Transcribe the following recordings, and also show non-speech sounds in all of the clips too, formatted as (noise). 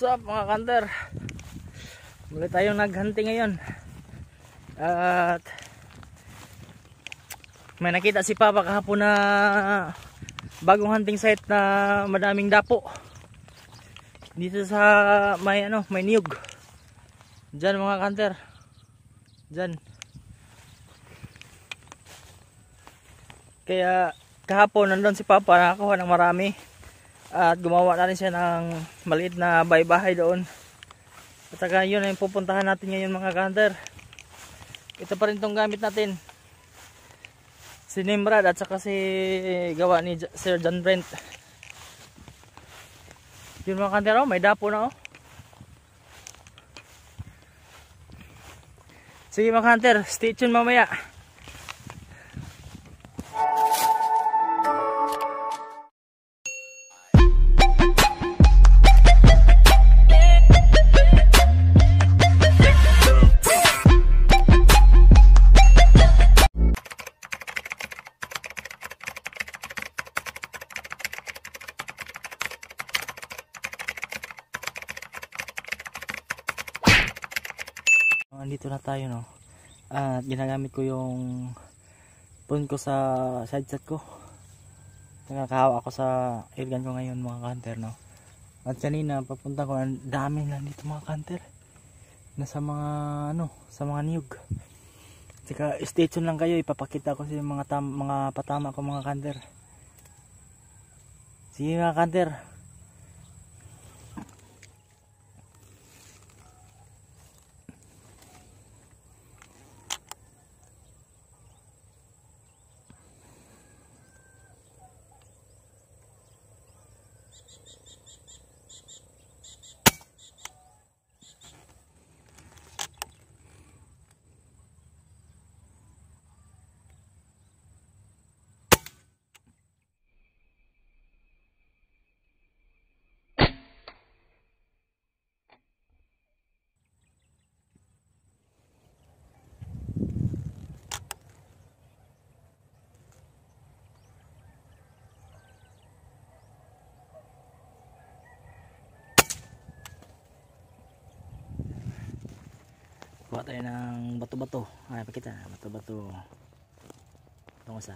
What's up mga kanter Muli tayong naghunting ngayon At May nakita si Papa kahapon na Bagong hunting site na madaming dapo Dito sa may ano may niyog Diyan mga kanter Diyan Kaya kahapon nandun si Papa nakakuha ng marami at gumawa na rin siya ng maliit na baybahay doon at saka yun ay pupuntahan natin ngayon mga kahander ito pa rin tong gamit natin si Nimrad at saka si eh, gawa ni Sir John Brent yun mga kahander oh, may dapo na oh sige mga kahander stay tuned mamaya andito na tayo no at ginagamit ko yung phone ko sa side set ko nakakahawa ako sa airgun ko ngayon mga kanter no at kanina papunta ko ang dami nandito mga kanter nasa mga ano sa mga niyog Tsaka stay tuned lang kayo ipapakita ko sa mga mga patama ko mga kanter sige mga kanter kuha tayo ng bato-bato ay pakita bato-bato itong isa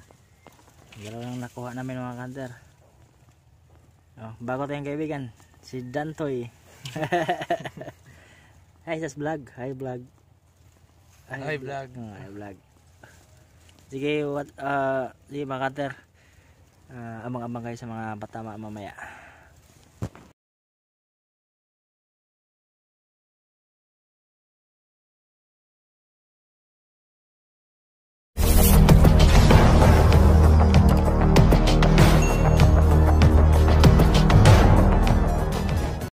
dalawa lang nakuha namin mga kanter oh, bago tayong kaibigan si Dantoy (laughs) hi sas vlog hi vlog hi, vlog mm, hi vlog sige what uh, sige mga kanter uh, ah, amang-amang kayo sa mga batama mamaya